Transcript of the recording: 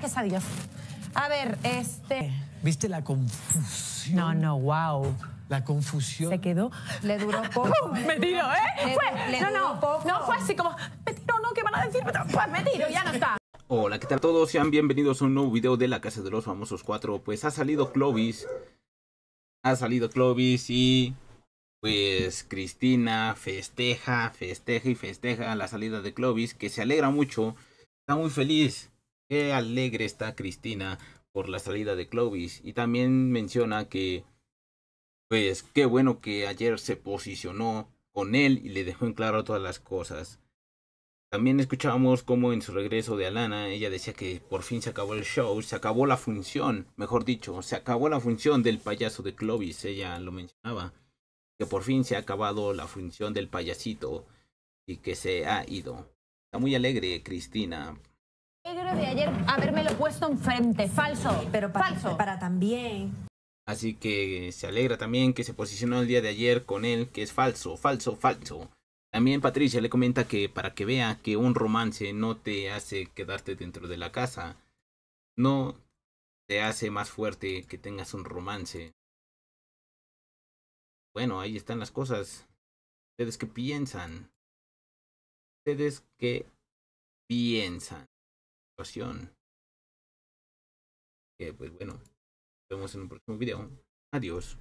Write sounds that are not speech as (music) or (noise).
quesadillas. A ver, este. ¿Viste la confusión? No, no, wow. La confusión. Se quedó. Le duró (laughs) poco. Oh, me tiro, ¿eh? no, no, poco. no, fue así como, me no, ¿qué van a decir? Pues me tiro, ya no está. Hola, ¿qué tal todos? Sean bienvenidos a un nuevo video de La Casa de los Famosos 4. Pues ha salido Clovis. Ha salido Clovis y... Pues Cristina festeja, festeja y festeja la salida de Clovis, que se alegra mucho. Está muy feliz qué alegre está Cristina por la salida de Clovis. Y también menciona que, pues, qué bueno que ayer se posicionó con él y le dejó en claro todas las cosas. También escuchábamos cómo en su regreso de Alana, ella decía que por fin se acabó el show, se acabó la función, mejor dicho, se acabó la función del payaso de Clovis, ella lo mencionaba, que por fin se ha acabado la función del payasito y que se ha ido. Está muy alegre Cristina de ayer habérmelo puesto enfrente. Falso. Pero para también. Así que se alegra también que se posicionó el día de ayer con él, que es falso, falso, falso. También Patricia le comenta que para que vea que un romance no te hace quedarte dentro de la casa, no te hace más fuerte que tengas un romance. Bueno, ahí están las cosas. ¿Ustedes qué piensan? ¿Ustedes qué piensan? pues bueno, nos vemos en un próximo video. Adiós.